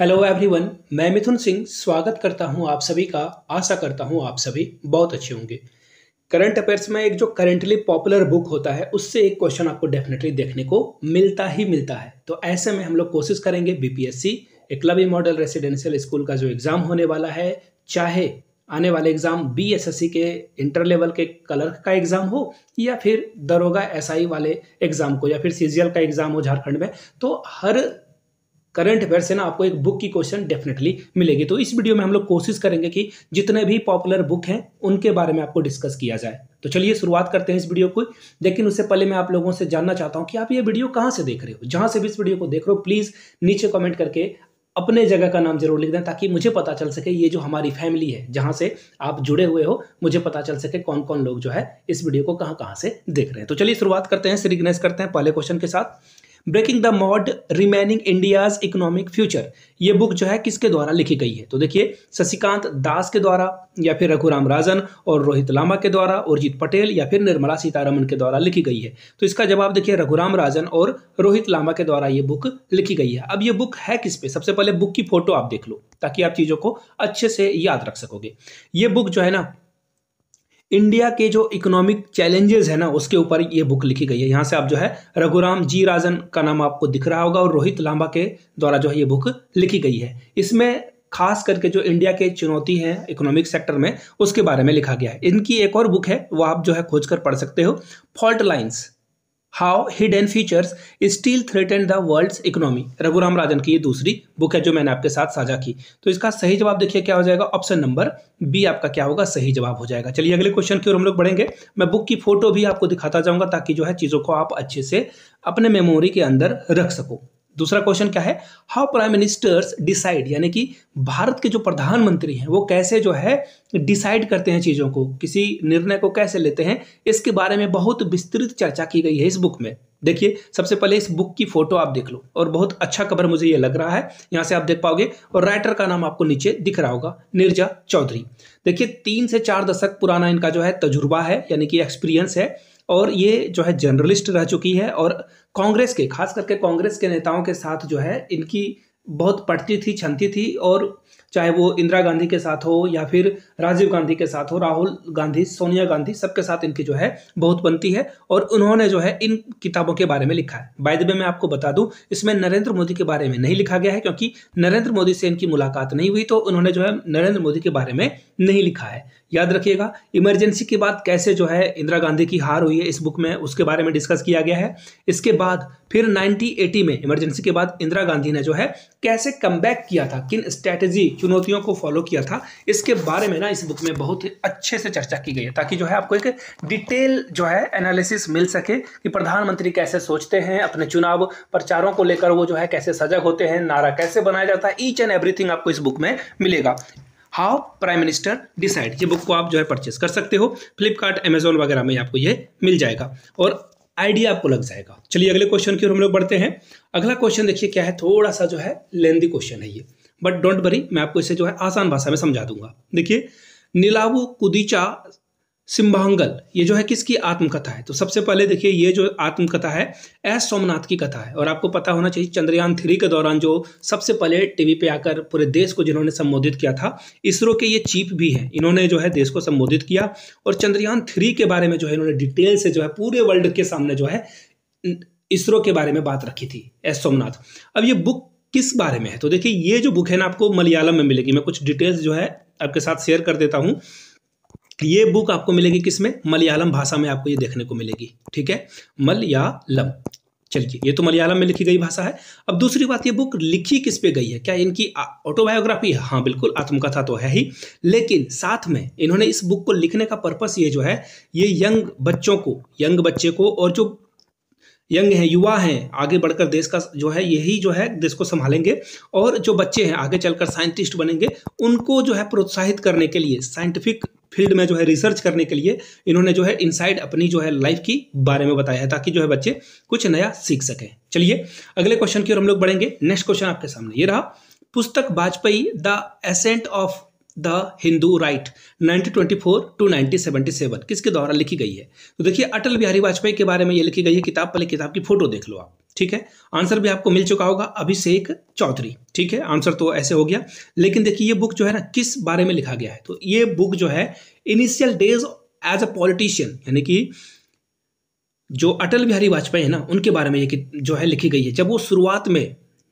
Hello everyone मैं मिथुन सिंह स्वागत करता हूं आप सभी का आशा करता हूं आप सभी बहुत अच्छे होंगे करंट अफेयर्स में एक जो करंटली पॉपुलर बुक होता है उससे एक क्वेश्चन आपको डेफिनेटली देखने को मिलता ही मिलता है तो ऐसे में हम लोग कोशिश करेंगे BPSC Eklavya model residential school का जो एग्ज़ाम होने वाला है चाहे आने वाले एग्ज़ाम बीएसएससी के इंटर लेवल के कलर्क का एग्ज़ाम हो या फिर दरोगा एसआई वाले एग्ज़ाम को या फिर सीजीएल का एग्ज़ाम हो झारखंड में तो हर करंट अफेयर से ना आपको एक बुक की क्वेश्चन डेफिनेटली मिलेगी तो इस वीडियो में हम लोग कोशिश करेंगे कि जितने भी पॉपुलर बुक हैं उनके बारे में आपको डिस्कस किया जाए तो चलिए शुरुआत करते हैं इस वीडियो को लेकिन उससे पहले मैं आप लोगों से जानना चाहता हूँ कि आप ये वीडियो कहाँ से देख रहे हो जहाँ से भी इस वीडियो को देख रहे हो प्लीज़ नीचे कमेंट करके अपने जगह का नाम जरूर लिख दें ताकि मुझे पता चल सके ये जो हमारी फैमिली है जहाँ से आप जुड़े हुए हो मुझे पता चल सके कौन कौन लोग जो है इस वीडियो को कहाँ कहाँ से देख रहे हैं तो चलिए शुरुआत करते हैं रिग्नेस करते हैं पहले क्वेश्चन के साथ breaking the mould remaining India's economic future ये बुक जो है किसके द्वारा लिखी गई है तो देखिए शशिकांत दास के द्वारा या फिर रघुराम राजन और रोहित लामा के द्वारा उर्जित पटेल या फिर निर्मला सीतारमन के द्वारा लिखी गई है तो इसका जवाब देखिए रघुराम राजन और रोहित लामा के द्वारा ये बुक लिखी गई है अब ये बुक है किस पे सबसे पहले बुक की फोटो आप देख लो ताकि आप चीज़ों को अच्छे से याद रख सकोगे ये बुक जो है ना इंडिया के जो इकोनॉमिक चैलेंजेस है ना उसके ऊपर ये बुक लिखी गई है यहाँ से आप जो है रघुराम जी राजन का नाम आपको दिख रहा होगा और रोहित लांबा के द्वारा जो है ये बुक लिखी गई है इसमें खास करके जो इंडिया के चुनौती हैं इकोनॉमिक सेक्टर में उसके बारे में लिखा गया है इनकी एक और बुक है वो आप जो है खोज कर पढ़ सकते हो fault lines how hidden features still threaten the world's economy Raghuram Rajan की ये दूसरी बुक है जो मैंने आपके साथ साझा की तो इसका सही जवाब देखिए क्या हो जाएगा ऑप्शन नंबर बी आपका क्या होगा सही जवाब हो जाएगा चलिए अगले क्वेश्चन की ओर हम लोग बढ़ेंगे मैं बुक की फोटो भी आपको दिखाता जाऊंगा ताकि जो है चीज़ों को आप अच्छे से अपने मेमोरी के अंदर रख सको दूसरा क्वेश्चन क्या है हाउ प्राइम मिनिस्टर्स डिसाइड यानी कि भारत के जो प्रधानमंत्री हैं वो कैसे जो है डिसाइड करते हैं चीज़ों को किसी निर्णय को कैसे लेते हैं इसके बारे में बहुत विस्तृत चर्चा की गई है इस बुक में देखिए सबसे पहले इस बुक की फोटो आप देख लो और बहुत अच्छा कवर मुझे ये लग रहा है यहाँ से आप देख पाओगे और राइटर का नाम आपको नीचे दिख रहा होगा निर्जा चौधरी देखिए तीन से चार दशक पुराना इनका जो है तजुर्बा है यानी कि एक्सपीरियंस है और ये जो है जर्नलिस्ट रह चुकी है और कांग्रेस के खास करके कांग्रेस के नेताओं के साथ जो है इनकी बहुत पटती थी छनती थी और चाहे वो इंदिरा गांधी के साथ हो या फिर राजीव गांधी के साथ हो राहुल गांधी सोनिया गांधी सबके साथ इनकी जो है बहुत बनती है और उन्होंने जो है इन किताबों के बारे में लिखा है बाय द वे मैं आपको बता दूं इसमें नरेंद्र मोदी के बारे में नहीं लिखा गया है क्योंकि नरेंद्र मोदी से इनकी मुलाकात नहीं हुई तो उन्होंने जो है नरेंद्र मोदी के बारे में नहीं लिखा है याद रखिएगा इमरजेंसी के बाद कैसे जो है इंदिरा गांधी की हार हुई है इस बुक में उसके बारे में डिस्कस किया गया है इसके बाद फिर 1980 में इमरजेंसी के बाद इंदिरा गांधी ने जो है कैसे कम किया था किन स्ट्रैटेजी चुनौतियों को फॉलो किया था इसके बारे में ना इस बुक में बहुत ही अच्छे से चर्चा की गई है ताकि जो है आपको एक डिटेल जो है एनालिसिस मिल सके कि प्रधानमंत्री कैसे सोचते हैं अपने चुनाव प्रचारों को लेकर वो जो है कैसे सजग होते हैं नारा कैसे बनाया जाता है ईच एंड एवरीथिंग आपको इस बुक में मिलेगा हाउ प्राइम मिनिस्टर डिसाइड ये बुक को आप जो है परचेस कर सकते हो फ्लिपकार्ट अमेजोन वगैरह में आपको ये मिल जाएगा और आइडिया आपको लग जाएगा चलिए अगले क्वेश्चन की ओर हम लोग बढ़ते हैं अगला क्वेश्चन देखिए क्या है थोड़ा सा जो है लेंदी क्वेश्चन है ये बट डोंट वरी मैं आपको इसे जो है आसान भाषा में समझा दूंगा देखिए नीलाबू कुदीचा सिंभांगल ये जो है किसकी आत्मकथा है तो सबसे पहले देखिए ये जो आत्मकथा है एस सोमनाथ की कथा है और आपको पता होना चाहिए चंद्रयान थ्री के दौरान जो सबसे पहले टीवी पे आकर पूरे देश को जिन्होंने संबोधित किया था इसरो के ये चीफ भी हैं इन्होंने जो है देश को संबोधित किया और चंद्रयान थ्री के बारे में जो है इन्होंने डिटेल से जो है पूरे वर्ल्ड के सामने जो है इसरो के बारे में बात रखी थी एस सोमनाथ अब ये बुक किस बारे में है तो देखिए ये जो बुक है ना आपको मलयालम में मिलेगी मैं कुछ डिटेल्स जो है आपके साथ शेयर कर देता हूँ ये बुक आपको मिलेगी किसमें मलयालम भाषा में आपको ये देखने को मिलेगी ठीक है मलयालम चलिए ये तो मलयालम में लिखी गई भाषा है अब दूसरी बात ये बुक लिखी किस पे गई है क्या इनकी ऑटोबायोग्राफी है हाँ बिल्कुल आत्मकथा तो है ही लेकिन साथ में इन्होंने इस बुक को लिखने का पर्पस ये जो है ये यंग बच्चों को यंग बच्चे को और जो यंग हैं युवा हैं आगे बढ़कर देश का जो है यही जो है देश को संभालेंगे और जो बच्चे हैं आगे चलकर साइंटिस्ट बनेंगे उनको जो है प्रोत्साहित करने के लिए साइंटिफिक फील्ड में जो है रिसर्च करने के लिए इन्होंने जो है इनसाइड अपनी जो है लाइफ की बारे में बताया है ताकि जो है बच्चे कुछ नया सीख सकें चलिए अगले क्वेश्चन की ओर हम लोग बढ़ेंगे नेक्स्ट क्वेश्चन आपके सामने ये रहा पुस्तक Vajpayee the ascent of the Hindu right 1924 to 1977 किसके द्वारा लिखी गई है तो देखिए अटल बिहारी वाजपेयी के बारे में ये लिखी गई है किताब पहले किताब की फोटो देख लो आप ठीक है आंसर भी आपको मिल चुका होगा अभिषेक चौधरी ठीक है आंसर तो ऐसे हो गया लेकिन देखिए ये बुक जो है ना किस बारे में लिखा गया है तो ये बुक जो है initial days as a politician यानी कि जो अटल बिहारी वाजपेयी है ना उनके बारे में ये जो है लिखी गई है जब वो शुरुआत में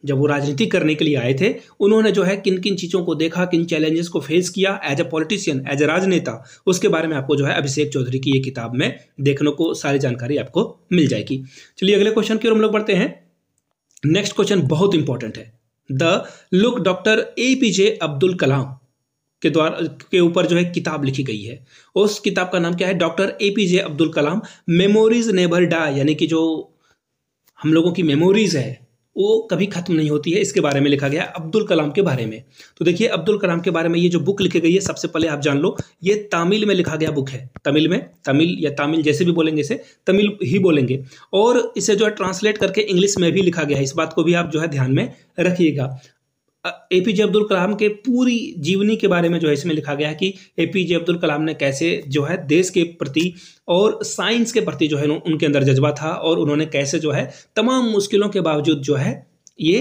जब वो राजनीति करने के लिए आए थे उन्होंने जो है किन किन चीज़ों को देखा किन चैलेंजेस को फेस किया as a politician as a राजनेता उसके बारे में आपको जो है अभिषेक चौधरी की ये किताब में देखने को सारी जानकारी आपको मिल जाएगी चलिए अगले क्वेश्चन की ओर हम लोग बढ़ते हैं नेक्स्ट क्वेश्चन बहुत इंपॉर्टेंट है the look doctor A P J Abdul Kalam के द्वारा के ऊपर जो है किताब लिखी गई है उस किताब का नाम क्या है doctor A P J Abdul Kalam memories never die यानी कि जो हम लोगों की मेमोरीज है वो कभी ख़त्म नहीं होती है इसके बारे में लिखा गया अब्दुल कलाम के बारे में तो देखिए अब्दुल कलाम के बारे में ये जो बुक लिखी गई है सबसे पहले आप जान लो ये तमिल में लिखा गया बुक है तमिल में तमिल या तमिल जैसे भी बोलेंगे इसे तमिल ही बोलेंगे और इसे जो है ट्रांसलेट करके इंग्लिश में भी लिखा गया है इस बात को भी आप जो है ध्यान में रखिएगा ए पी जे अब्दुल कलाम के पूरी जीवनी के बारे में जो है इसमें लिखा गया है कि ए पी जे अब्दुल कलाम ने कैसे जो है देश के प्रति और साइंस के प्रति जो है उनके अंदर जज्बा था और उन्होंने कैसे जो है तमाम मुश्किलों के बावजूद जो है ये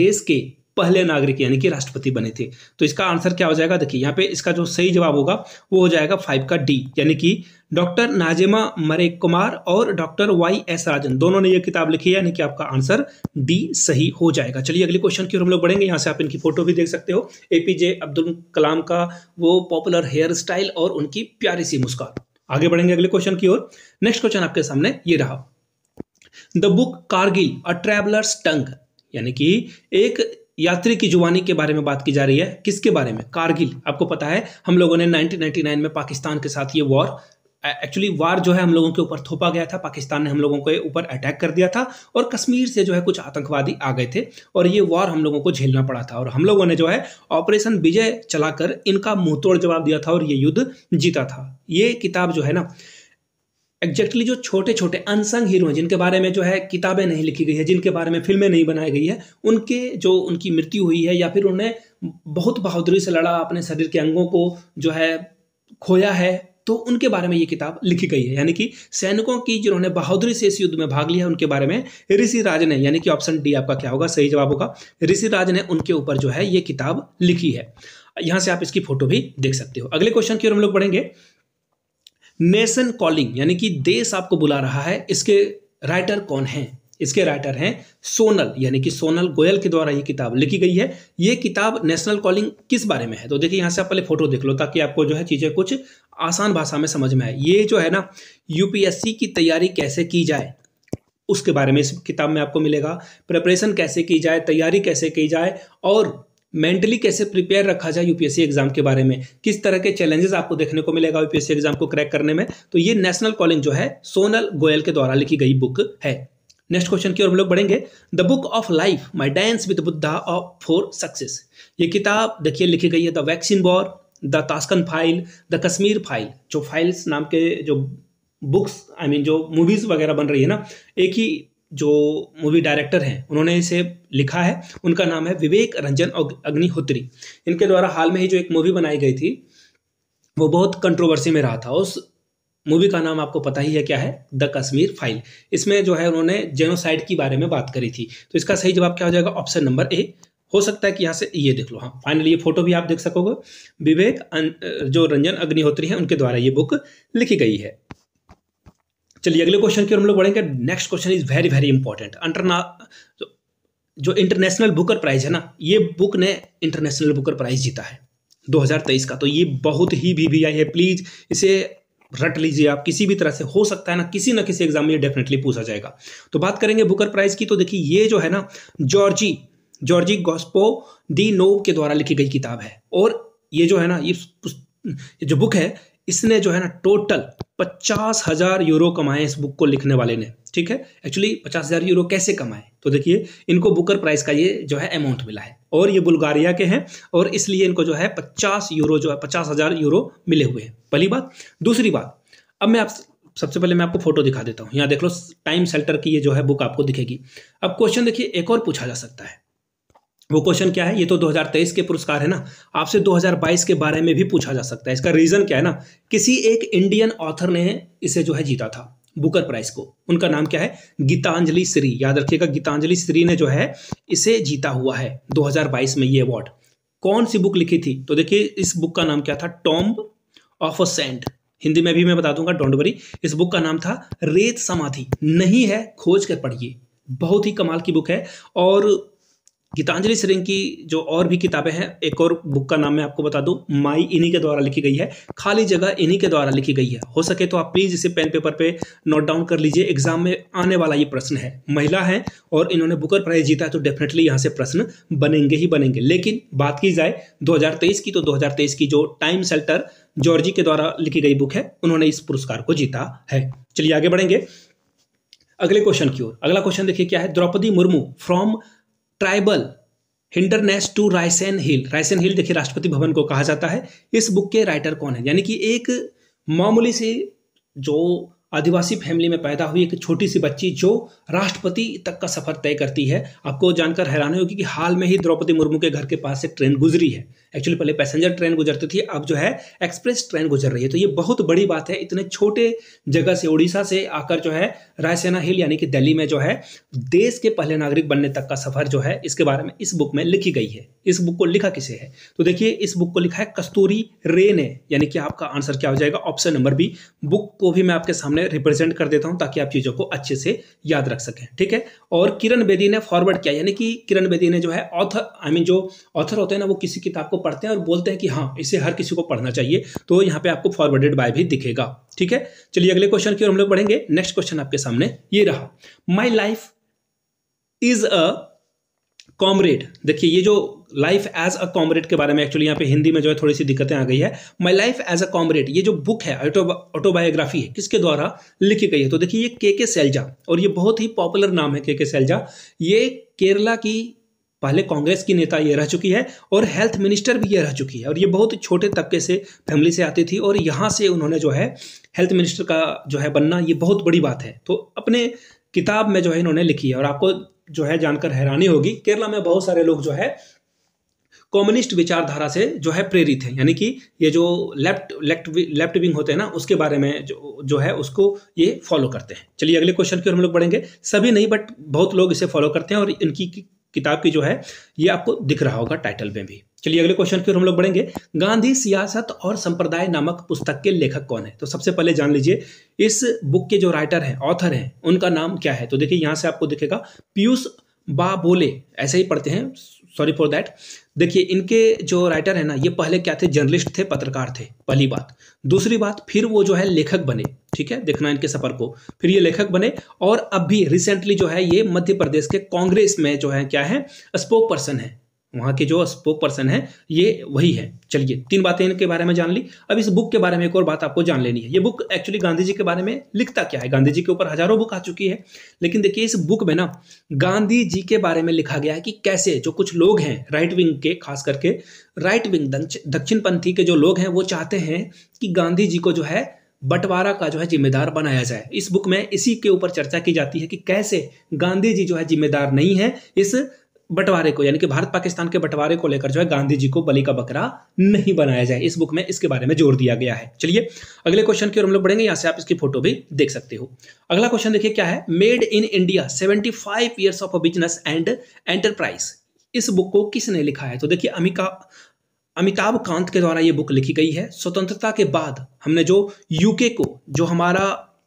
देश के पहले नागरिक यानी कि राष्ट्रपति बने थे तो इसका आंसर क्या हो जाएगा देखिए यहाँ पे इसका जो सही जवाब होगा वो हो जाएगा फाइव का डी यानी कि डॉक्टर नाजिमा मरे कुमार और डॉक्टर वाई एस राजन दोनों ने यह किताब लिखी है यानी कि आपका आंसर डी सही हो जाएगा चलिए अगले क्वेश्चन की ओर हम लोग बढ़ेंगे यहाँ से आप इनकी फोटो भी देख सकते हो एपीजे अब्दुल कलाम का वो पॉपुलर हेयर स्टाइल और उनकी प्यारी सी मुस्कान आगे बढ़ेंगे अगले क्वेश्चन की ओर नेक्स्ट क्वेश्चन आपके सामने ये रहा the book Kargil a traveller's tongue यानी कि एक यात्री की जुबानी के बारे में बात की जा रही है किसके बारे में कारगिल आपको पता है हम लोगों ने 1999 में पाकिस्तान के साथ ये वॉर एक्चुअली वार जो है हम लोगों के ऊपर थोपा गया था पाकिस्तान ने हम लोगों के ऊपर अटैक कर दिया था और कश्मीर से जो है कुछ आतंकवादी आ गए थे और ये वॉर हम लोगों को झेलना पड़ा था और हम लोगों ने जो है ऑपरेशन विजय चलाकर इनका मुंहतोड़ जवाब दिया था और ये युद्ध जीता था ये किताब जो है ना एग्जैक्टली जो छोटे छोटे अनसंग हीरो हैं जिनके बारे में जो है किताबें नहीं लिखी गई है जिनके बारे में फिल्में नहीं बनाई गई है उनके जो उनकी मृत्यु हुई है या फिर उन्होंने बहुत बहादुरी से लड़ा अपने शरीर के अंगों को जो है खोया है तो उनके बारे में ये किताब लिखी गई है यानी कि सैनिकों की जिन्होंने बहादुरी से इस युद्ध में भाग लिया उनके बारे में ऋषि राज ने यानी कि ऑप्शन डी आपका क्या होगा सही जवाब होगा ऋषि राज ने उनके ऊपर जो है ये किताब लिखी है यहाँ से आप इसकी फोटो भी देख सकते हो अगले क्वेश्चन की ओर हम लोग बढ़ेंगे नेशन कॉलिंग यानी कि देश आपको बुला रहा है इसके राइटर कौन हैं इसके राइटर हैं सोनल यानी कि सोनल गोयल के द्वारा ये किताब लिखी गई है ये किताब नेशनल कॉलिंग किस बारे में है तो देखिए यहाँ से आप पहले फोटो देख लो ताकि आपको जो है चीज़ें कुछ आसान भाषा में समझ में आए ये जो है ना यूपीएससी की तैयारी कैसे की जाए उसके बारे में इस किताब में आपको मिलेगा प्रिपरेशन कैसे की जाए तैयारी कैसे की जाए और मेंटली कैसे प्रिपेयर रखा जाए यूपीएससी एग्जाम के बारे में किस तरह के चैलेंजेस आपको देखने को मिलेगा यूपीएससी एग्जाम को क्रैक करने में तो ये नेशनल कॉलिंग जो है सोनल गोयल के द्वारा लिखी गई बुक है नेक्स्ट क्वेश्चन की ओर हम लोग बढ़ेंगे the book of life my dance with Buddha of for success ये किताब देखिए लिखी गई है the vaccine war the Tashkent file the Kashmir file जो फाइल्स नाम के जो books I I mean mean, जो मूवीज वगैरह बन रही है ना एक ही जो मूवी हम्म। डायरेक्टर हैं उन्होंने इसे लिखा है उनका नाम है विवेक रंजन अग्निहोत्री इनके द्वारा हाल में ही जो एक मूवी बनाई गई थी वो बहुत कंट्रोवर्सी में रहा था उस मूवी का नाम आपको पता ही है क्या है द कश्मीर फाइल इसमें जो है उन्होंने जेनोसाइड के बारे में बात करी थी तो इसका सही जवाब क्या हो जाएगा ऑप्शन नंबर ए हो सकता है कि यहाँ से ये देख लो हाँ फाइनली ये फोटो भी आप देख सकोगे विवेक अं- जो रंजन अग्निहोत्री है उनके द्वारा ये बुक लिखी गई है चलिए अगले क्वेश्चन की ओर हम लोग बढ़ेंगे next question is very very important अंटरना जो इंटरनेशनल बुकर प्राइज है ना ये बुक ने इंटरनेशनल बुकर प्राइज जीता है 2023 का तो ये बहुत ही भी भी आई है प्लीज़ इसे रट लीजिए आप किसी भी तरह से हो सकता है ना किसी ना किसी एग्जाम में ये डेफिनेटली पूछा जाएगा तो बात करेंगे बुकर प्राइज की तो देखिए ये जो है ना Georgi Georgi Gospodinov के द्वारा लिखी गई किताब है और ये जो है ना ये जो बुक है इसने जो है ना टोटल पचास हजार यूरो कमाए इस बुक को लिखने वाले ने ठीक है एक्चुअली पचास हजार यूरो कैसे कमाए तो देखिए इनको बुकर प्राइस का ये जो है अमाउंट मिला है और ये बुल्गारिया के हैं और इसलिए इनको जो है पचास यूरो जो है पचास हजार यूरो मिले हुए हैं पहली बात दूसरी बात अब मैं आप सबसे पहले मैं आपको फोटो दिखा देता हूँ यहाँ देख लो टाइम सेल्टर की ये जो है बुक आपको दिखेगी अब क्वेश्चन देखिए एक और पूछा जा सकता है वो क्वेश्चन क्या है ये तो 2023 के पुरस्कार है ना आपसे 2022 के बारे में भी पूछा जा सकता है इसका रीज़न क्या है ना किसी एक इंडियन ऑथर ने इसे जो है जीता था बुकर प्राइस को उनका नाम क्या है गीतांजलि श्री याद रखिएगा गीतांजलि श्री ने जो है इसे जीता हुआ है 2022 में ये अवार्ड कौन सी बुक लिखी थी तो देखिए इस बुक का नाम क्या था tomb of a saint Hindi में भी मैं बता दूंगा डोंट वरी इस बुक का नाम था रेत समाधि नहीं है खोज कर पढ़िए बहुत ही कमाल की बुक है और गीतांजलि सिंह की जो और भी किताबें हैं एक और बुक का नाम मैं आपको बता दूं माई इन्हीं के द्वारा लिखी गई है खाली जगह इन्हीं के द्वारा लिखी गई है हो सके तो आप प्लीज़ इसे पेन पेपर पे नोट डाउन कर लीजिए एग्जाम में आने वाला ये प्रश्न है महिला है और इन्होंने बुकर प्राइज जीता है तो डेफिनेटली यहाँ से प्रश्न बनेंगे ही बनेंगे लेकिन बात की जाए दो की तो दो की जो टाइम सेल्टर जॉर्जी के द्वारा लिखी गई बुक है उन्होंने इस पुरस्कार को जीता है चलिए आगे बढ़ेंगे अगले क्वेश्चन की ओर अगला क्वेश्चन देखिए क्या है Draupadi Murmu from tribal hindrance to Raisina hill Raisina hill देखिए राष्ट्रपति भवन को कहा जाता है इस बुक के राइटर कौन है यानी कि एक मामूली सी जो आदिवासी फैमिली में पैदा हुई एक छोटी सी बच्ची जो राष्ट्रपति तक का सफर तय करती है आपको जानकर हैरान होगी कि हाल में ही द्रौपदी मुर्मू के घर के पास से ट्रेन गुजरी है एक्चुअली पहले पैसेंजर ट्रेन गुजरती थी अब जो है एक्सप्रेस ट्रेन गुजर रही है तो ये बहुत बड़ी बात है इतने छोटे जगह से उड़ीसा से आकर जो है रायसेना हिल यानी कि दिल्ली में जो है देश के पहले नागरिक बनने तक का सफर जो है इसके बारे में इस बुक में लिखी गई है इस बुक को लिखा किसे है तो देखिए इस बुक को लिखा है कस्तूरी रे ने यानी कि आपका आंसर क्या हो जाएगा ऑप्शन नंबर बी बुक को भी मैं आपके सामने रिप्रेजेंट कर देता हूं ताकि आप चीजों को अच्छे से याद रख सकें ठीक है और किरण बेदी ने फॉरवर्ड किया यानी कि किरण बेदी ने जो है ऑथर आई मीन जो ऑथर होते हैं ना वो किसी किताब को पढ़ते हैं और बोलते हैं कि हाँ इसे हर किसी को पढ़ना चाहिए तो यहाँ पे आपको फॉरवर्डेड बाय भी दिखेगा ठीक है चलिए अगले क्वेश्चन की ओर हम लोग पढ़ेंगे नेक्स्ट क्वेश्चन आपके सामने ये रहा my life is a comrade देखिए ये जो लाइफ एज अ कॉमरेड के बारे में एक्चुअली यहाँ पे हिंदी में जो है थोड़ी सी दिक्कतें आ गई है my life as a comrade ये जो बुक है ऑटोबायोग्राफी है किसके द्वारा लिखी गई है तो देखिए ये के के सैलजा और ये बहुत ही पॉपुलर नाम है के के सैलजा ये केरला की पहले कांग्रेस की नेता ये रह चुकी है और हेल्थ मिनिस्टर भी ये रह चुकी है और ये बहुत छोटे तबके से फैमिली से आती थी और यहाँ से उन्होंने जो है हेल्थ मिनिस्टर का जो है बनना ये बहुत बड़ी बात है तो अपने किताब में जो है इन्होंने लिखी है और आपको जो है जानकर हैरानी होगी केरला में बहुत सारे लोग जो है कम्युनिस्ट विचारधारा से जो है प्रेरित हैं यानी कि ये जो लेफ्ट लेफ्ट लेफ्ट विंग होते हैं ना उसके बारे में जो जो है उसको ये फॉलो करते हैं चलिए अगले क्वेश्चन की ओर हम लोग बढ़ेंगे सभी नहीं बट बहुत लोग इसे फॉलो करते हैं और इनकी किताब की जो है ये आपको दिख रहा होगा टाइटल में भी चलिए अगले क्वेश्चन की ओर हम लोग बढ़ेंगे गांधी सियासत और संप्रदाय नामक पुस्तक के लेखक कौन है तो सबसे पहले जान लीजिए इस बुक के जो राइटर हैं ऑथर हैं उनका नाम क्या है तो देखिए यहाँ से आपको दिखेगा पीयूष बा बोले ऐसे ही पढ़ते हैं सॉरी फॉर दैट देखिए इनके जो राइटर है ना ये पहले क्या थे जर्नलिस्ट थे पत्रकार थे पहली बात दूसरी बात फिर वो जो है लेखक बने ठीक है देखना इनके सफर को फिर ये लेखक बने और अब भी रिसेंटली जो है ये मध्य प्रदेश के कांग्रेस में जो है क्या है स्पोक पर्सन है वहाँ के जो स्पोक पर्सन है ये वही है चलिए तीन बातें इनके बारे में जान ली अब इस बुक के बारे में एक और बात आपको जान लेनी है ये बुक एक्चुअली गांधी जी के बारे में लिखता क्या है गांधी जी के ऊपर हजारों बुक आ चुकी है लेकिन देखिए इस बुक में ना गांधी जी के बारे में लिखा गया है कि कैसे जो कुछ लोग हैं राइट विंग के खास करके राइट विंग दक्षिणपंथी के जो लोग हैं वो चाहते हैं कि गांधी जी को जो है बंटवारा का जो है जिम्मेदार बनाया जाए इस बुक में इसी के ऊपर चर्चा की जाती है कि कैसे गांधी जी जो है जिम्मेदार नहीं है इस बंटवारे को यानी कि भारत पाकिस्तान के बंटवारे को लेकर जो है गांधी जी को बलि का बकरा नहीं बनाया जाए इस बुक में इसके बारे में जोर दिया गया है चलिए अगले क्वेश्चन की ओर हम लोग बढ़ेंगे यहाँ से आप इसकी फोटो भी देख सकते हो अगला क्वेश्चन देखिए क्या है made in India seventy five years of business and enterprise इस बुक को किसने लिखा है तो देखिए अमिका अमिताभ कांत के द्वारा ये बुक लिखी गई है स्वतंत्रता के बाद हमने जो यूके को जो हमारा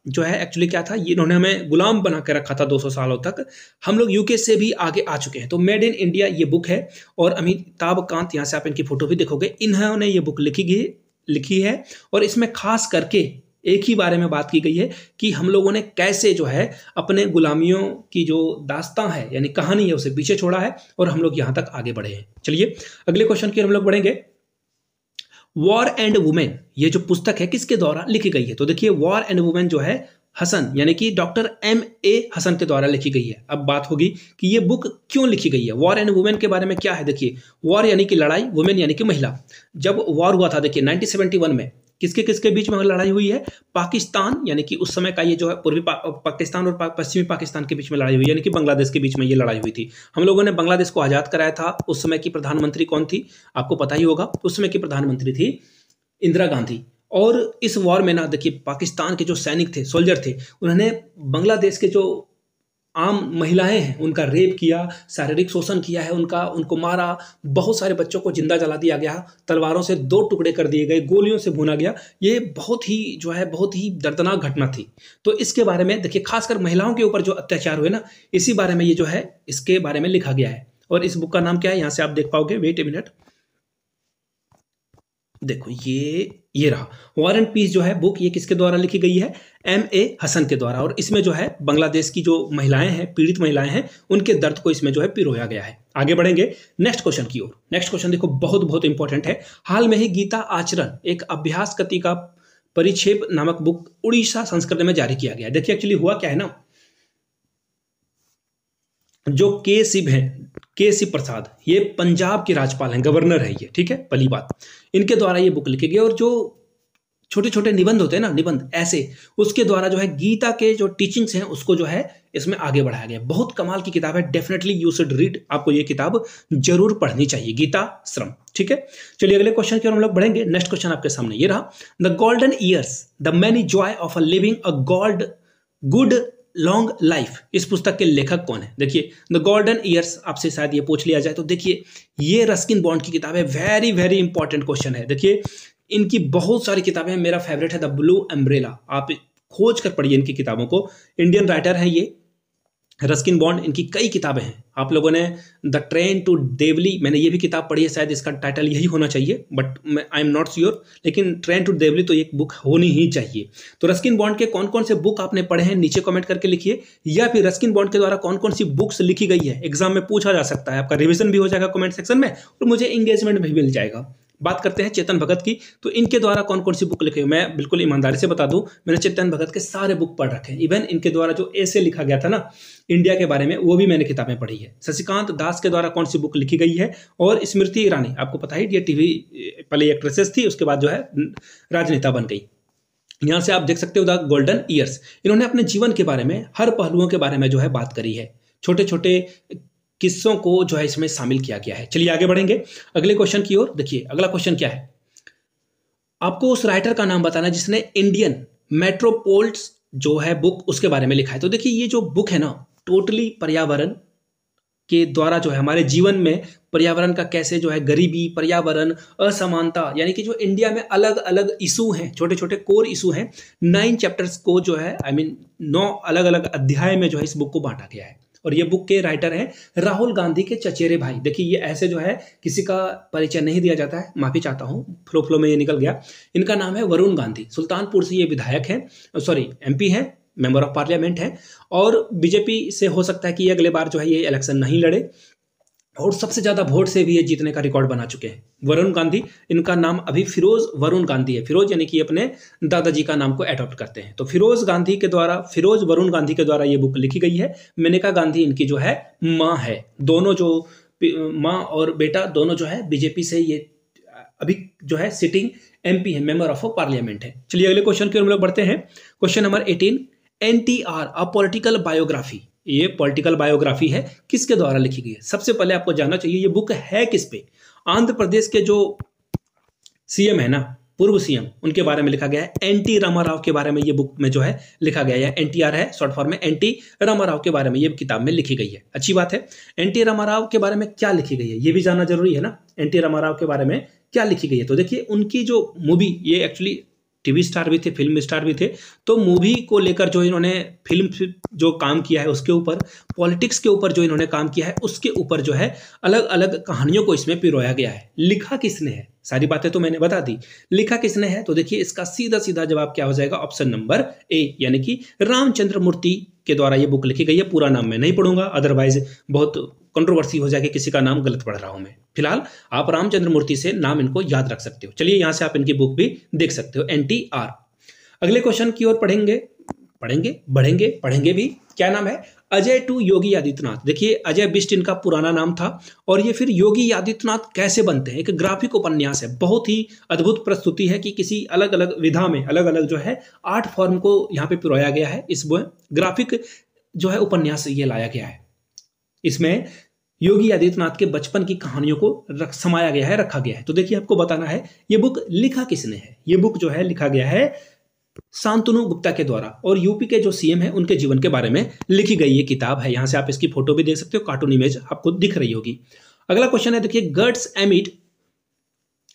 जो है एक्चुअली क्या था ये इन्होंने हमें गुलाम बना के रखा था 200 सालों तक हम लोग यूके से भी आगे आ चुके हैं तो मेड इन इंडिया ये बुक है और अमिताभ कांत यहाँ से आप इनकी फ़ोटो भी देखोगे इन्होंने ये बुक लिखी गई लिखी है और इसमें खास करके एक ही बारे में बात की गई है कि हम लोगों ने कैसे जो है अपने गुलामियों की जो दास्तां है यानी कहानी है उसे पीछे छोड़ा है और हम लोग यहाँ तक आगे बढ़े हैं चलिए अगले क्वेश्चन की हम लोग बढ़ेंगे वॉर एंड वुमेन ये जो पुस्तक है किसके द्वारा लिखी गई है तो देखिए वॉर एंड वुमेन जो है हसन यानी कि डॉक्टर एम ए हसन के द्वारा लिखी गई है अब बात होगी कि ये बुक क्यों लिखी गई है वॉर एंड वुमेन के बारे में क्या है देखिए वॉर यानी कि लड़ाई वुमेन यानी कि महिला जब वॉर हुआ था देखिए 1971 में किसके किसके बीच में लड़ाई हुई है पाकिस्तान यानी कि उस समय का ये जो है पूर्वी पा, पाकिस्तान और पा, पश्चिमी पाकिस्तान के बीच में लड़ाई हुई यानी कि बांग्लादेश के बीच में ये लड़ाई हुई थी हम लोगों ने बांग्लादेश को आज़ाद कराया था उस समय की प्रधानमंत्री कौन थी आपको पता ही होगा उस समय की प्रधानमंत्री थी इंदिरा गांधी और इस वॉर में ना देखिए पाकिस्तान के जो सैनिक थे सोल्जर थे उन्होंने बांग्लादेश के जो आम महिलाएं हैं उनका रेप किया शारीरिक शोषण किया है उनका उनको मारा बहुत सारे बच्चों को जिंदा जला दिया गया तलवारों से दो टुकड़े कर दिए गए गोलियों से भुना गया ये बहुत ही जो है बहुत ही दर्दनाक घटना थी तो इसके बारे में देखिए खासकर महिलाओं के ऊपर जो अत्याचार हुए ना इसी बारे में ये जो है इसके बारे में लिखा गया है और इस बुक का नाम क्या है यहाँ से आप देख पाओगे वेट ए मिनट देखो ये ये रहा वॉर एंड पीस जो है बुक ये किसके द्वारा लिखी गई है एम ए हसन के द्वारा और इसमें जो है बांग्लादेश की जो महिलाएं हैं पीड़ित महिलाएं हैं उनके दर्द को इसमें जो है पिरोया गया है आगे बढ़ेंगे नेक्स्ट क्वेश्चन की ओर नेक्स्ट क्वेश्चन देखो बहुत बहुत इंपॉर्टेंट है हाल में ही गीता आचरण एक अभ्यास कति का परिच्छेद नामक बुक उड़ीसा संस्कृत में जारी किया गया देखिए एक्चुअली हुआ क्या है ना जो के सिब हैं के सी प्रसाद ये पंजाब के राज्यपाल हैं गवर्नर है ये ठीक है पहली बात इनके द्वारा ये बुक लिखी गई और जो छोटे छोटे निबंध होते हैं ना निबंध ऐसे उसके द्वारा जो है गीता के जो टीचिंग्स हैं उसको जो है इसमें आगे बढ़ाया गया बहुत कमाल की किताब है डेफिनेटली यू शुड रीड आपको ये किताब जरूर पढ़नी चाहिए गीता श्रम ठीक है चलिए अगले क्वेश्चन की ओर हम लोग बढ़ेंगे नेक्स्ट क्वेश्चन आपके सामने ये रहा the golden years the many joy of a living a god good long life इस पुस्तक के लेखक कौन है देखिए द गोल्डन ईयर्स आपसे शायद ये पूछ लिया जाए तो देखिए ये रस्किन बॉन्ड की किताब है वेरी वेरी इंपॉर्टेंट क्वेश्चन है देखिए इनकी बहुत सारी किताबें मेरा फेवरेट है द ब्लू एम्ब्रेला आप खोज कर पढ़िए इनकी किताबों को इंडियन राइटर है ये रस्किन बॉन्ड इनकी कई किताबें हैं आप लोगों ने द ट्रेन टू देवली मैंने ये भी किताब पढ़ी है शायद इसका टाइटल यही होना चाहिए but I am not sure लेकिन ट्रेन टू देवली तो एक बुक होनी ही चाहिए तो रस्किन बॉन्ड के कौन कौन से बुक आपने पढ़े हैं नीचे कमेंट करके लिखिए या फिर रस्किन बॉन्ड के द्वारा कौन कौन सी बुक्स लिखी गई है एग्जाम में पूछा जा सकता है आपका रिविजन भी हो जाएगा कमेंट सेक्शन में और मुझे इंगेजमेंट भी मिल जाएगा बात करते हैं चेतन भगत की तो इनके द्वारा कौन कौन सी बुक लिखी हुई मैं बिल्कुल ईमानदारी से बता दूं मैंने चेतन भगत के सारे बुक पढ़ रखे हैं इवन इनके द्वारा जो ऐसे लिखा गया था ना इंडिया के बारे में वो भी मैंने किताबें पढ़ी है शशिकांत दास के द्वारा कौन सी बुक लिखी गई है और स्मृति ईरानी आपको पता ही ये टीवी पहले एक्ट्रेसेस थी उसके बाद जो है राजनेता बन गई यहाँ से आप देख सकते हो द गोल्डन ईयर्स इन्होंने अपने जीवन के बारे में हर पहलुओं के बारे में जो है बात करी है छोटे छोटे किस्सों को जो है इसमें शामिल किया गया है चलिए आगे बढ़ेंगे अगले क्वेश्चन की ओर देखिए अगला क्वेश्चन क्या है आपको उस राइटर का नाम बताना जिसने इंडियन मेट्रोपोल्ट जो है बुक उसके बारे में लिखा है तो देखिए ये जो बुक है ना टोटली पर्यावरण के द्वारा जो है हमारे जीवन में पर्यावरण का कैसे जो है गरीबी पर्यावरण असमानता यानी कि जो इंडिया में अलग अलग इशू हैं छोटे छोटे कोर इशू हैं नाइन चैप्टर्स को जो है आई I मीन mean, नौ अलग अलग अध्याय में जो है इस बुक को बांटा गया है और ये बुक के राइटर हैं राहुल गांधी के चचेरे भाई देखिए ये ऐसे जो है किसी का परिचय नहीं दिया जाता है माफी चाहता हूँ फ्लो फ्लो में ये निकल गया इनका नाम है वरुण गांधी सुल्तानपुर से ये विधायक हैं सॉरी एमपी हैं मेंबर ऑफ पार्लियामेंट है और बीजेपी से हो सकता है कि अगले बार जो है ये इलेक्शन नहीं लड़े और सबसे ज़्यादा वोट से भी ये जीतने का रिकॉर्ड बना चुके हैं वरुण गांधी इनका नाम अभी फिरोज वरुण गांधी है फिरोज यानी कि अपने दादाजी का नाम को एडॉप्ट करते हैं तो फिरोज गांधी के द्वारा फिरोज वरुण गांधी के द्वारा ये बुक लिखी गई है मेनका गांधी इनकी जो है माँ है दोनों जो माँ और बेटा दोनों जो है बीजेपी से ये अभी जो है सिटिंग एमपी है मेंबर ऑफ पार्लियामेंट है चलिए अगले क्वेश्चन की ओर हम लोग बढ़ते हैं question number eighteen N T R a political biography ये पॉलिटिकल बायोग्राफी है किसके द्वारा लिखी गई है सबसे पहले आपको जानना चाहिए ये बुक है किस पे आंध्र प्रदेश के जो सीएम है ना पूर्व सीएम उनके बारे में लिखा गया है एन टी रामा राव के बारे में ये बुक में जो है लिखा गया है एन टी आर है शॉर्ट फॉर्म में एन टी रामा राव के बारे में ये किताब में लिखी गई है अच्छी बात है एन टी रामा राव के बारे में क्या लिखी गई है ये भी जानना जरूरी है ना एन टी रामा राव के बारे में क्या लिखी गई है तो देखिए उनकी जो मूवी ये एक्चुअली टीवी स्टार भी थे फिल्म स्टार भी थे तो मूवी को लेकर जो इन्होंने फिल्म जो काम किया है उसके ऊपर पॉलिटिक्स के ऊपर जो इन्होंने काम किया है उसके ऊपर जो है अलग अलग कहानियों को इसमें पिरोया गया है लिखा किसने है सारी बातें तो मैंने बता दी लिखा किसने है तो देखिए इसका सीधा सीधा जवाब क्या हो जाएगा ऑप्शन नंबर ए यानी कि रामचंद्र मूर्ति के द्वारा ये बुक लिखी गई है पूरा नाम मैं नहीं पढ़ूंगा अदरवाइज बहुत कंट्रोवर्सी हो जाएगी किसी का नाम गलत पढ़ रहा हूं मैं फिलहाल आप रामचंद्र मूर्ति से नाम इनको याद रख सकते हो चलिए यहाँ से आप इनकी बुक भी देख सकते हो एन टी आर अगले क्वेश्चन की ओर पढ़ेंगे पढ़ेंगे बढ़ेंगे पढ़ेंगे भी क्या नाम है अजय टू योगी आदित्यनाथ देखिए अजय बिस्ट इनका पुराना नाम था और ये फिर योगी आदित्यनाथ कैसे बनते हैं एक ग्राफिक उपन्यास है बहुत ही अद्भुत प्रस्तुति है कि किसी अलग अलग विधा में अलग अलग जो है आर्ट फॉर्म को यहाँ पे पिरोया गया है इस ग्राफिक जो है उपन्यास ये लाया गया है इसमें योगी आदित्यनाथ के बचपन की कहानियों को रख समाया गया है रखा गया है तो देखिए आपको बताना है ये बुक लिखा किसने है ये बुक जो है लिखा गया है शांतनु गुप्ता के द्वारा और यूपी के जो सीएम है उनके जीवन के बारे में लिखी गई ये किताब है यहां से आप इसकी फोटो भी देख सकते हो कार्टून इमेज आपको दिख रही होगी अगला क्वेश्चन है देखिए गर्ड्स एमिट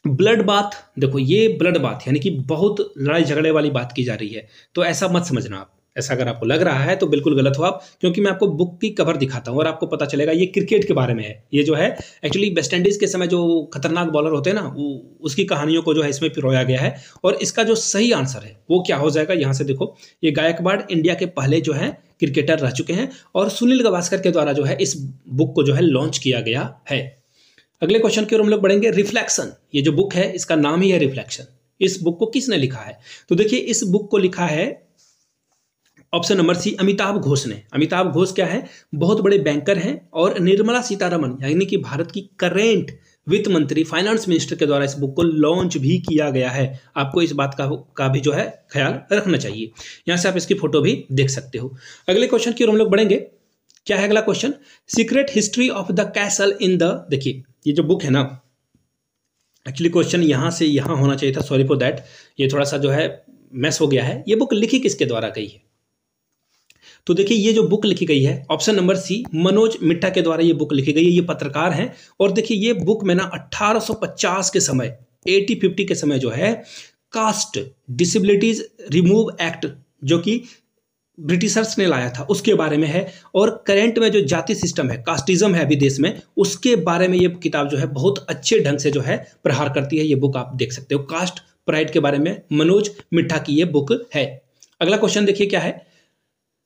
ब्लड बाथ देखो ये ब्लड बाथ यानी कि बहुत लड़ाई झगड़े वाली बात की जा रही है तो ऐसा मत समझना आप ऐसा अगर आपको लग रहा है तो बिल्कुल गलत हो आप क्योंकि मैं आपको बुक की कवर दिखाता हूँ और आपको पता चलेगा ये क्रिकेट के बारे में है ये जो है एक्चुअली वेस्ट इंडीज़ के समय जो खतरनाक बॉलर होते हैं ना उसकी कहानियों को जो है इसमें पिरोया गया है और इसका जो सही आंसर है वो क्या हो जाएगा यहाँ से देखो ये गायकवाड़ इंडिया के पहले जो है क्रिकेटर रह चुके हैं और सुनील गवास्कर के द्वारा जो है इस बुक को जो है लॉन्च किया गया है अगले क्वेश्चन की ओर हम लोग बढ़ेंगे रिफ्लेक्शन ये जो बुक है इसका नाम ही है रिफ्लेक्शन इस बुक को किसने लिखा है तो देखिए इस बुक को लिखा है option number C Amitav Ghosh ने अमिताभ घोष क्या है बहुत बड़े बैंकर हैं और निर्मला सीतारमन यानी कि भारत की करेंट वित्त मंत्री फाइनेंस मिनिस्टर के द्वारा इस बुक को लॉन्च भी किया गया है आपको इस बात का का भी जो है ख्याल रखना चाहिए यहां से आप इसकी फोटो भी देख सकते हो अगले क्वेश्चन की ओर हम लोग बढ़ेंगे क्या है अगला question secret history of the castle in the देखिए ये जो बुक है ना एक्चुअली क्वेश्चन यहाँ से यहां होना चाहिए था सॉरी फॉर दैट ये थोड़ा सा जो है मैस हो गया है ये बुक लिखी किसके द्वारा गई है तो देखिए ये जो बुक लिखी गई है option number C Manoj Mitta के द्वारा ये बुक लिखी गई है ये पत्रकार हैं और देखिए ये बुक में ना 1850 के समय 1850 के समय जो है कास्ट डिसेबिलिटीज रिमूव एक्ट जो कि ब्रिटिशर्स ने लाया था उसके बारे में है और करेंट में जो जाति सिस्टम है कास्टिज्म है अभी देश में उसके बारे में ये किताब जो है बहुत अच्छे ढंग से जो है प्रहार करती है ये बुक आप देख सकते हो कास्ट प्राइड के बारे में मनोज मिठा की ये बुक है अगला क्वेश्चन देखिए क्या है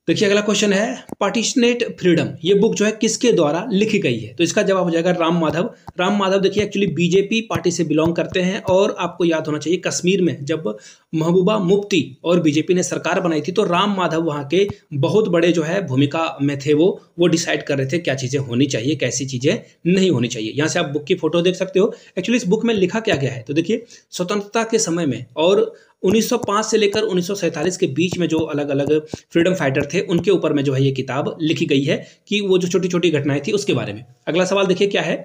देखिए अगला क्वेश्चन है पार्टिशनेट फ्रीडम ये बुक जो है किसके द्वारा लिखी गई है तो इसका जवाब हो जाएगा राम माधव राम माधव देखिए एक्चुअली बीजेपी पार्टी से बिलोंग करते हैं और आपको याद होना चाहिए कश्मीर में जब महबूबा मुफ्ती और बीजेपी ने सरकार बनाई थी तो राम माधव वहाँ के बहुत बड़े जो है भूमिका में थे वो वो डिसाइड कर रहे थे क्या चीज़ें होनी चाहिए कैसी चीज़ें नहीं होनी चाहिए यहाँ से आप बुक की फोटो देख सकते हो एक्चुअली इस बुक में लिखा क्या गया है तो देखिए स्वतंत्रता के समय में और 1905 से लेकर उन्नीस के बीच में जो अलग अलग फ्रीडम फाइटर थे उनके ऊपर में जो है ये किताब लिखी गई है कि वो जो छोटी छोटी घटनाएं थी उसके बारे में अगला सवाल देखिए क्या है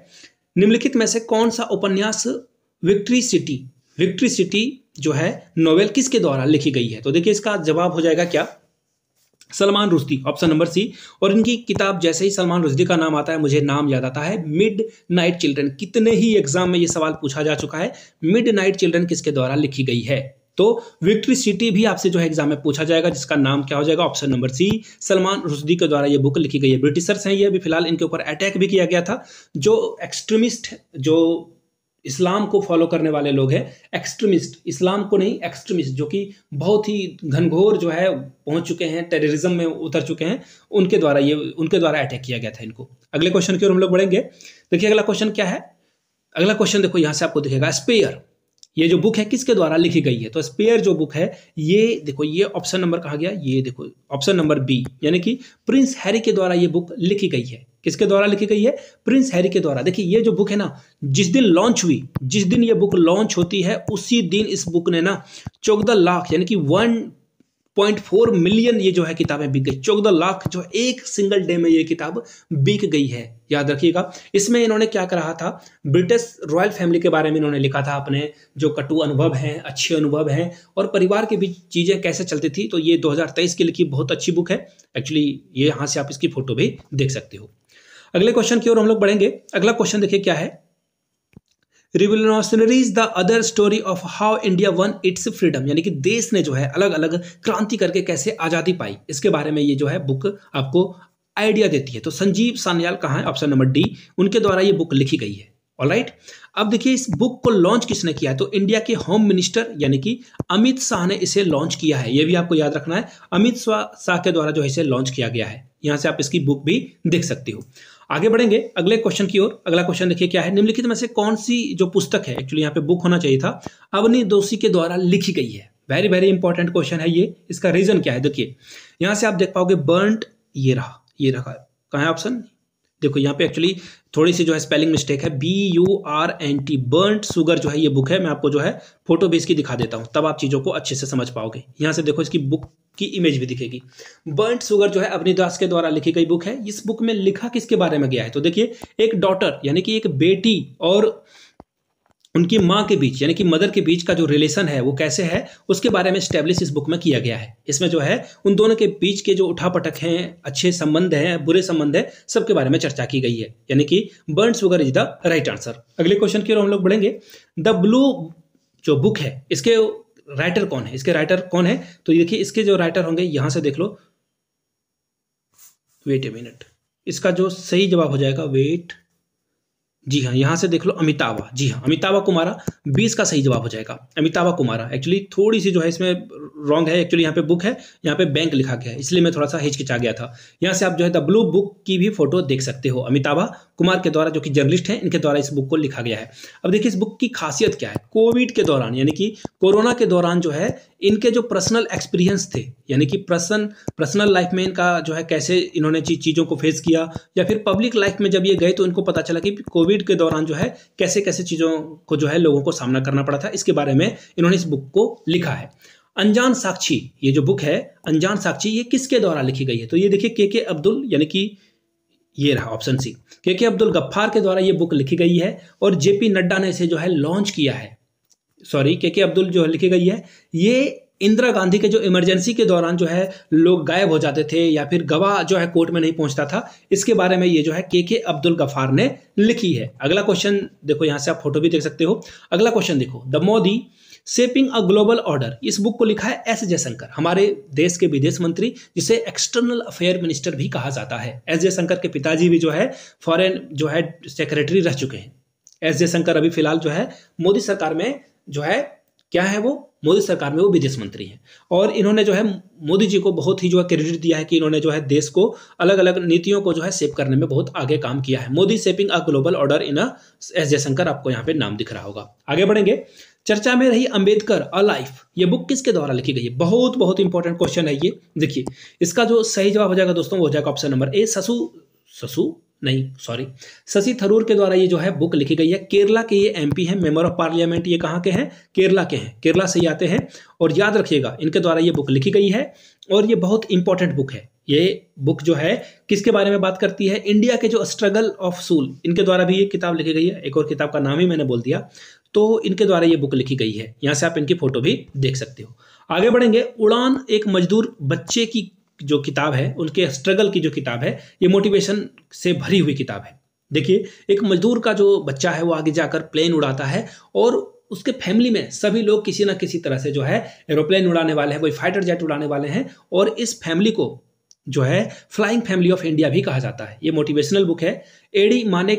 निम्नलिखित में से कौन सा उपन्यास विक्ट्री सिटी विक्ट्रिसिटी जो है नोवेल किसके द्वारा लिखी गई है तो देखिए इसका जवाब हो जाएगा क्या Salman Rushdie option number C और इनकी किताब जैसे ही सलमान रुश्दी का नाम आता है मुझे नाम याद आता है मिड नाइट चिल्ड्रन कितने ही एग्जाम में ये सवाल पूछा जा चुका है मिड नाइट चिल्ड्रन किसके द्वारा लिखी गई है तो विक्ट्री सिटी भी आपसे जो है एग्जाम में पूछा जाएगा जिसका नाम क्या हो जाएगा option number C Salman Rushdie के द्वारा ये बुक लिखी गई है ब्रिटिशर्स हैं ये भी फिलहाल इनके ऊपर अटैक भी किया गया था जो एक्सट्रीमिस्ट जो इस्लाम को फॉलो करने वाले लोग हैं एक्सट्रीमिस्ट इस्लाम को नहीं एक्सट्रीमिस्ट जो कि बहुत ही घनघोर जो है पहुंच चुके हैं टेररिज्म में उतर चुके हैं उनके द्वारा ये उनके द्वारा अटैक किया गया था इनको अगले क्वेश्चन की ओर हम लोग बढ़ेंगे देखिए अगला क्वेश्चन क्या है अगला क्वेश्चन देखो यहाँ से आपको दिखेगा स्पेयर ये जो बुक है किसके द्वारा लिखी गई है तो स्पेयर जो बुक है ये देखो ये ऑप्शन नंबर कहा गया ये देखो ऑप्शन नंबर बी यानी कि प्रिंस हैरी के द्वारा ये बुक लिखी गई है किसके द्वारा लिखी गई है प्रिंस हैरी के द्वारा देखिए ये जो बुक है ना जिस दिन लॉन्च हुई जिस दिन ये बुक लॉन्च होती है उसी दिन इस बुक ने ना चौदह लाख यानी कि वन पॉइंट फोर मिलियन ये जो है किताबें बिक गई चौदह लाख जो एक सिंगल डे में ये किताब बिक गई है याद रखिएगा इसमें इन्होंने क्या कहा था ब्रिटिश रॉयल फैमिली के बारे में इन्होंने लिखा था अपने जो कटु अनुभव हैं अच्छे अनुभव हैं और परिवार के बीच चीज़ें कैसे चलती थी तो ये 2023 की लिखी बहुत अच्छी बुक है एक्चुअली ये यहाँ से आप इसकी फोटो भी देख सकते हो अगले क्वेश्चन की ओर हम लोग बढ़ेंगे अगला क्वेश्चन देखिए क्या है is the other story of how India won its freedom यानी कि देश ने जो है अलग अलग क्रांति करके कैसे आज़ादी पाई इसके बारे में ये जो है बुक आपको आइडिया देती है तो संजीव सान्याल कहा है ऑप्शन नंबर डी उनके द्वारा ये बुक लिखी गई है ऑलराइट अब देखिए इस बुक को लॉन्च किसने किया है तो इंडिया के होम मिनिस्टर यानी कि अमित शाह ने इसे लॉन्च किया है यह भी आपको याद रखना है अमित शाह के द्वारा जो है इसे लॉन्च किया गया है यहां से आप इसकी बुक भी देख सकते हो आगे बढ़ेंगे अगले क्वेश्चन की ओर अगला क्वेश्चन देखिए क्या है निम्नलिखित में से कौन सी जो पुस्तक है एक्चुअली यहाँ पे बुक होना चाहिए था अवनी दोषी के द्वारा लिखी गई है वेरी वेरी इंपॉर्टेंट क्वेश्चन है ये इसका रीजन क्या है देखिए यहाँ से आप देख पाओगे बर्नट ये रहा ये रखा कहा है ऑप्शन देखो यहाँ पे एक्चुअली थोड़ी सी जो है स्पेलिंग मिस्टेक है B U R N T burnt sugar जो है ये बुक है मैं आपको जो है फोटो भी इसकी दिखा देता हूँ तब आप चीज़ों को अच्छे से समझ पाओगे यहाँ से देखो इसकी बुक की इमेज भी दिखेगी बर्नट सुगर जो है अपनी दास के द्वारा लिखी गई बुक है इस बुक में लिखा किसके बारे में गया है तो देखिए एक डॉटर यानी कि एक बेटी और उनकी माँ के बीच यानी कि मदर के बीच का जो रिलेशन है वो कैसे है उसके बारे में स्टैब्लिश इस बुक में किया गया है इसमें जो है उन दोनों के बीच के जो उठापटक हैं अच्छे संबंध हैं बुरे संबंध हैं सबके बारे में चर्चा की गई है यानी कि burn sugar is the right answer अगले क्वेश्चन की ओर हम लोग बढ़ेंगे द ब्लू जो बुक है इसके राइटर कौन है इसके राइटर कौन है तो देखिए इसके जो राइटर होंगे यहां से देख लो वेट ए मिनट इसका जो सही जवाब हो जाएगा वेट जी हाँ यहाँ से देख लो अमिताभा जी हाँ अमिताभा कुमारा बीस का सही जवाब हो जाएगा अमिताभा कुमारा एक्चुअली थोड़ी सी जो है इसमें रॉन्ग है एक्चुअली यहाँ पे बुक है यहाँ पे बैंक लिखा गया है इसलिए मैं थोड़ा सा हिचकिचा गया था यहाँ से आप जो है द ब्लू बुक की भी फोटो देख सकते हो अमिताभा कुमार के द्वारा जो कि जर्नलिस्ट हैं इनके द्वारा इस बुक को लिखा गया है अब देखिए इस बुक की खासियत क्या है कोविड के दौरान यानी कि कोरोना के दौरान जो है इनके जो पर्सनल एक्सपीरियंस थे यानी कि पर्सन पर्सनल लाइफ में इनका जो है कैसे इन्होंने चीज़ों को फेस किया या फिर पब्लिक लाइफ में जब ये गए तो इनको पता चला कि कोविड के दौरान जो है कैसे कैसे चीज़ों को जो है लोगों को सामना करना पड़ा था इसके बारे में इन्होंने इस बुक को लिखा है अनजान साक्षी ये जो बुक है अनजान साक्षी ये किसके द्वारा लिखी गई है तो ये देखिए के के अब्दुल यानी कि ये रहा ऑप्शन सी क्योंकि अब्दुल गफ्फार के द्वारा ये बुक लिखी गई है और जेपी नड्डा ने इसे जो है लॉन्च किया है सॉरी के के अब्दुल जो लिखी गई है ये इंदिरा गांधी के जो इमरजेंसी के दौरान जो है लोग गायब हो जाते थे या फिर गवाह जो है कोर्ट में नहीं पहुंचता था इसके बारे में ये जो है के के अब्दुल गफ्फार ने लिखी है अगला क्वेश्चन देखो यहाँ से आप फोटो भी देख सकते हो अगला क्वेश्चन देखो the Modi shaping a global order इस बुक को लिखा है एस जयशंकर हमारे देश के विदेश मंत्री जिसे एक्सटर्नल अफेयर मिनिस्टर भी कहा जाता है एस जयशंकर के पिताजी भी जो है फॉरेन जो है सेक्रेटरी रह चुके हैं एस जयशंकर अभी फिलहाल जो है मोदी सरकार में जो है क्या है वो मोदी सरकार में वो विदेश मंत्री हैं और इन्होंने जो है मोदी जी को बहुत ही जो है क्रेडिट दिया है कि इन्होंने जो है देश को अलग अलग नीतियों को जो है सेव करने में बहुत आगे काम किया है Modi shaping a global order इन एस जयशंकर आपको यहाँ पे नाम दिख रहा होगा आगे बढ़ेंगे चर्चा में रही अंबेडकर अ लाइफ ये बुक किसके द्वारा लिखी गई है बहुत बहुत इंपॉर्टेंट क्वेश्चन है ये देखिए इसका जो सही जवाब हो जाएगा दोस्तों वो हो जाएगा ऑप्शन नंबर ए ससु ससु नहीं सॉरी शशि थरूर के द्वारा ये जो है बुक लिखी गई है केरला के ये एमपी हैं मेंबर ऑफ पार्लियामेंट ये कहाँ के हैं केरला के हैं केरला से ही आते हैं और याद रखिएगा इनके द्वारा ये बुक लिखी गई है और ये बहुत इंपॉर्टेंट बुक है ये बुक जो है किसके बारे में बात करती है इंडिया के जो स्ट्रगल ऑफ सूल इनके द्वारा भी ये किताब लिखी गई है एक और किताब का नाम ही मैंने बोल दिया तो इनके द्वारा ये बुक लिखी गई है यहाँ से आप इनकी फ़ोटो भी देख सकते हो आगे बढ़ेंगे उड़ान एक मजदूर बच्चे की जो किताब है उनके स्ट्रगल की जो किताब है ये मोटिवेशन से भरी हुई किताब है देखिए एक मजदूर का जो बच्चा है वो आगे जाकर प्लेन उड़ाता है और उसके फैमिली में सभी लोग किसी ना किसी तरह से जो है एरोप्लेन उड़ाने वाले हैं कोई फाइटर जेट उड़ाने वाले हैं और इस फैमिली को जो है फ्लाइंग फैमिली ऑफ इंडिया भी कहा जाता है ये मोटिवेशनल बुक है एडी माने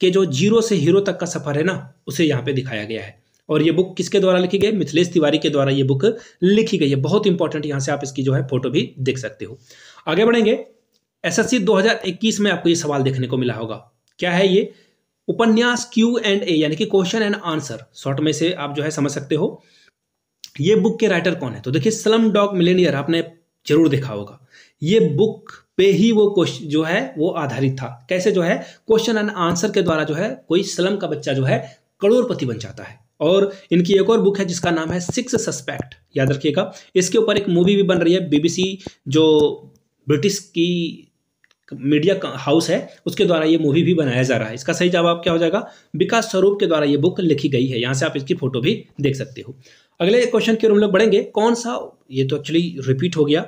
के जो जीरो से हीरो तक का सफ़र है ना उसे यहाँ पे दिखाया गया है और ये बुक किसके द्वारा लिखी गई मिथिलेश तिवारी के द्वारा ये बुक लिखी गई है बहुत इंपॉर्टेंट यहाँ से आप इसकी जो है फोटो भी देख सकते हो आगे बढ़ेंगे एसएससी 2021 में आपको ये सवाल देखने को मिला होगा क्या है ये उपन्यास क्यू एंड ए यानी कि क्वेश्चन एंड आंसर शॉर्ट में से आप जो है समझ सकते हो ये बुक के राइटर कौन है तो देखिए स्लम डॉग मिलेनियर आपने जरूर देखा होगा ये बुक पे ही वो क्वेश्चन जो है वो आधारित था कैसे जो है क्वेश्चन एंड आंसर के द्वारा जो है कोई सलम का बच्चा जो है करोड़पति बन जाता है और इनकी एक और बुक है जिसका नाम है सिक्स सस्पेक्ट याद रखिएगा इसके ऊपर एक मूवी भी बन रही है बीबीसी जो ब्रिटिश की मीडिया हाउस है उसके द्वारा ये मूवी भी बनाया जा रहा है इसका सही जवाब क्या हो जाएगा विकास स्वरूप के द्वारा ये बुक लिखी गई है यहाँ से आप इसकी फोटो भी देख सकते हो अगले क्वेश्चन की ओर हम लोग बढ़ेंगे कौन सा ये तो एक्चुअली रिपीट हो गया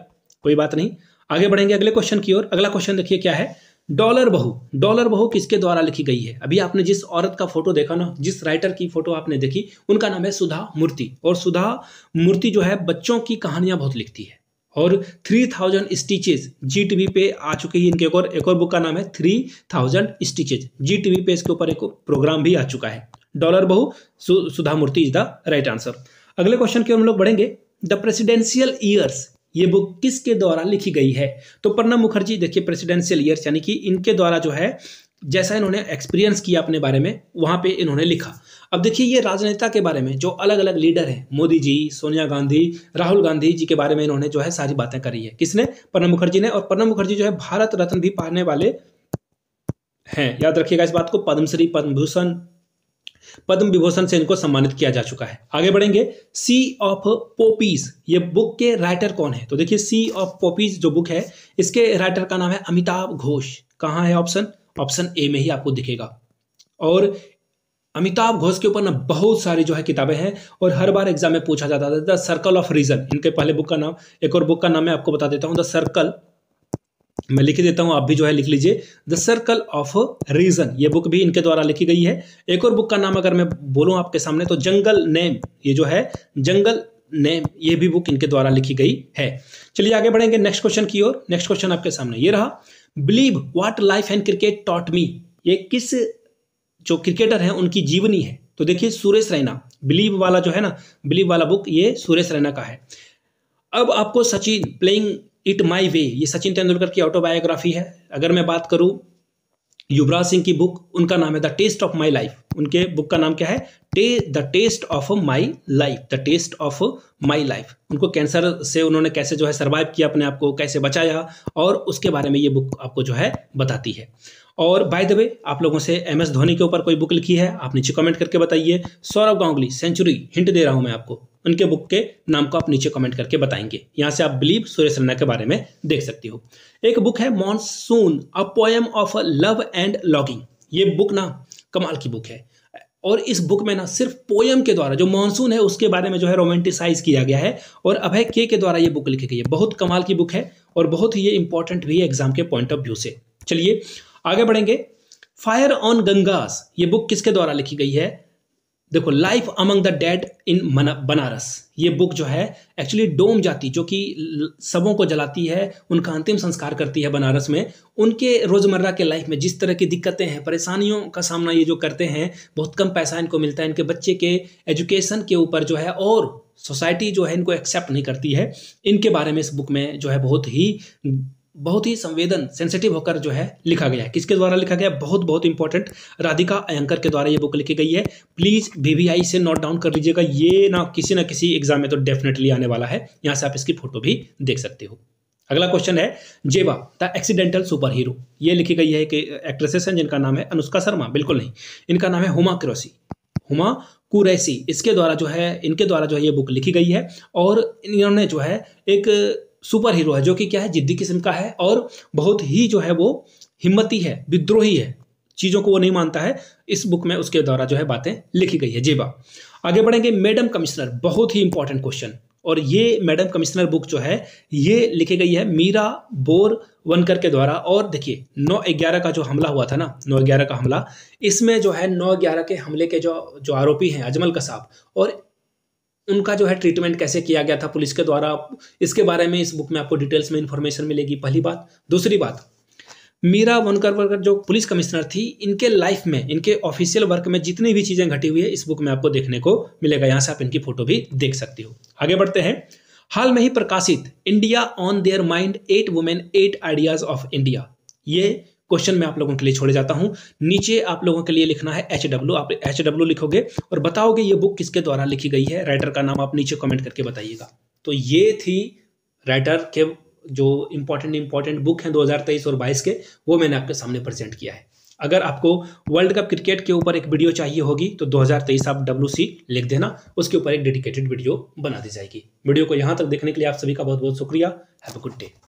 कोई बात नहीं आगे बढ़ेंगे अगले क्वेश्चन की ओर अगला क्वेश्चन देखिए क्या है डॉलर बहू डॉलर बहू किसके द्वारा लिखी गई है अभी आपने जिस औरत का फोटो देखा ना जिस राइटर की फोटो आपने देखी उनका नाम है सुधा मूर्ति और सुधा मूर्ति जो है बच्चों की कहानियां बहुत लिखती है और three thousand stitches Zee TV पे आ चुकी है इनके एक और एक और बुक का नाम है three thousand stitches Zee TV पे इसके ऊपर एक प्रोग्राम भी आ चुका है डॉलर बहु सु, Sudha Murty is the right answer अगले क्वेश्चन की ओर हम लोग बढ़ेंगे द प्रेसिडेंशियल ईयर्स ये बुक किसके द्वारा लिखी गई है तो प्रणब मुखर्जी देखिए प्रेसिडेंशियल ईयर्स यानी कि इनके द्वारा जो है जैसा इन्होंने एक्सपीरियंस किया अपने बारे में वहाँ पे इन्होंने लिखा अब देखिए ये राजनेता के बारे में जो अलग अलग लीडर हैं मोदी जी सोनिया गांधी राहुल गांधी जी के बारे में इन्होंने जो है सारी बातें करी है किसने प्रणब मुखर्जी ने और प्रणब मुखर्जी जो है भारत रत्न भी पाने वाले हैं याद रखिएगा इस बात को पद्मश्री पद्म भूषण पद्म विभूषण से इनको सम्मानित किया जा चुका है आगे बढ़ेंगे सी ऑफ पोपीज ये बुक के राइटर कौन है तो देखिए सी ऑफ पोपीज जो बुक है इसके राइटर का नाम है अमिताभ घोष कहाँ है ऑप्शन ऑप्शन ए में ही आपको दिखेगा और अमिताभ घोष के ऊपर ना बहुत सारी जो है किताबें हैं और हर बार एग्जाम में पूछा जाता था द सर्कल ऑफ रीजन इनके पहले बुक का नाम एक और बुक का नाम मैं आपको बता देता हूँ द सर्कल मैं लिख देता हूं आप भी जो है लिख लीजिए द सर्कल ऑफ रीजन ये बुक भी इनके द्वारा लिखी गई है एक और बुक का नाम अगर मैं बोलूं आपके सामने तो जंगल नेम ये जो है जंगल नेम ये भी बुक इनके द्वारा लिखी गई है चलिए आगे बढ़ेंगे नेक्स्ट क्वेश्चन की ओर नेक्स्ट क्वेश्चन आपके सामने ये रहा believe what life and cricket taught me ये किस जो क्रिकेटर है उनकी जीवनी है तो देखिए सुरेश रैना बिलीव वाला जो है ना बिलीव वाला बुक ये सुरेश रैना का है अब आपको Sachin playing it my way ये सचिन तेंदुलकर की ऑटोबायोग्राफी है अगर मैं बात करूँ युवराज सिंह की बुक उनका नाम है the test of my life उनके बुक का नाम क्या है टे the test of my life the test of my life उनको कैंसर से उन्होंने कैसे जो है सर्वाइव किया अपने आप को कैसे बचाया और उसके बारे में ये बुक आपको जो है बताती है और बाय द वे आप लोगों से एम एस धोनी के ऊपर कोई बुक लिखी है आप नीचे कमेंट करके बताइए सौरभ गांगुली सेंचुरी हिंट दे रहा हूं मैं आपको उनके बुक के नाम को आप नीचे कमेंट करके बताएंगे यहाँ से आप बिलीव सुरेश रैना के बारे में देख सकती हो एक बुक है monsoon a poem of love and longing ये बुक ना कमाल की बुक है और इस बुक में ना सिर्फ पोयम के द्वारा जो मानसून है उसके बारे में जो है रोमांटिसाइज किया गया है और अभय के के द्वारा ये बुक लिखी गई है बहुत कमाल की बुक है और बहुत ही ये इंपॉर्टेंट भी है एग्जाम के पॉइंट ऑफ व्यू से चलिए आगे बढ़ेंगे फायर ऑन गंगास ये बुक किसके द्वारा लिखी गई है देखो life among the dead in Banaras ये बुक जो है एक्चुअली डोम जाति जो कि सबों को जलाती है उनका अंतिम संस्कार करती है बनारस में उनके रोज़मर्रा के लाइफ में जिस तरह की दिक्कतें हैं परेशानियों का सामना ये जो करते हैं बहुत कम पैसा इनको मिलता है इनके बच्चे के एजुकेशन के ऊपर जो है और सोसाइटी जो है इनको एक्सेप्ट नहीं करती है इनके बारे में इस बुक में जो है बहुत ही बहुत ही संवेदन सेंसिटिव होकर जो है लिखा गया है किसके द्वारा लिखा गया बहुत बहुत इंपॉर्टेंट राधिका अयंकर के द्वारा ये बुक लिखी गई है प्लीज़ बीबीआई से नोट डाउन कर लीजिएगा ये ना किसी ना किसी एग्जाम में तो डेफिनेटली आने वाला है यहाँ से आप इसकी फोटो भी देख सकते हो अगला क्वेश्चन है जेवा द एक्सीडेंटल सुपर हीरो ये लिखी गई है कि एक्ट्रेसेस हैं जिनका नाम है अनुष्का शर्मा बिल्कुल नहीं इनका नाम है हुमा क्रोसी हुमा कुरैसी इसके द्वारा जो है इनके द्वारा जो है ये बुक लिखी गई है और इन्होंने जो है एक सुपर हीरो है जो कि क्या है जिद्दी किस्म का है और बहुत ही जो है वो हिम्मती है विद्रोही है चीज़ों को वो नहीं मानता है इस बुक में उसके द्वारा जो है बातें लिखी गई है जेबा आगे बढ़ेंगे मैडम कमिश्नर बहुत ही इंपॉर्टेंट क्वेश्चन और ये मैडम कमिश्नर बुक जो है ये लिखी गई है मीरा बोर वनकर के द्वारा और देखिए नौ ग्यारह का जो हमला हुआ था ना नौ ग्यारह का हमला इसमें जो है नौ ग्यारह के हमले के जो जो आरोपी हैं अजमल कसाब और उनका जो है ट्रीटमेंट कैसे किया गया था पुलिस के द्वारा इसके बारे में इस बुक में आपको डिटेल्स में इन्फॉर्मेशन मिलेगी पहली बात दूसरी बात मीरा वनकर वर्कर जो पुलिस कमिश्नर थी इनके लाइफ में इनके ऑफिशियल वर्क में जितनी भी चीज़ें घटी हुई है इस बुक में आपको देखने को मिलेगा यहाँ से आप इनकी फोटो भी देख सकती हो आगे बढ़ते हैं हाल में ही प्रकाशित India on their mind eight women eight ideas of India ये क्वेश्चन मैं आप लोगों के लिए छोड़ जाता हूँ नीचे आप लोगों के लिए लिखना है एच डब्ल्यू आप एच डब्ल्यू लिखोगे और बताओगे ये बुक किसके द्वारा लिखी गई है राइटर का नाम आप नीचे कमेंट करके बताइएगा तो ये थी राइटर के जो इम्पोर्टेंट इंपॉर्टेंट बुक हैं 2023 और 22 के वो मैंने आपके सामने प्रेजेंट किया है अगर आपको वर्ल्ड कप क्रिकेट के ऊपर एक वीडियो चाहिए होगी तो 2023 आप डब्ल्यू लिख देना उसके ऊपर एक डेडिकेटेड वीडियो बना दी जाएगी वीडियो को यहाँ तक देखने के लिए आप सभी का बहुत बहुत शुक्रिया हैव अ गुड डे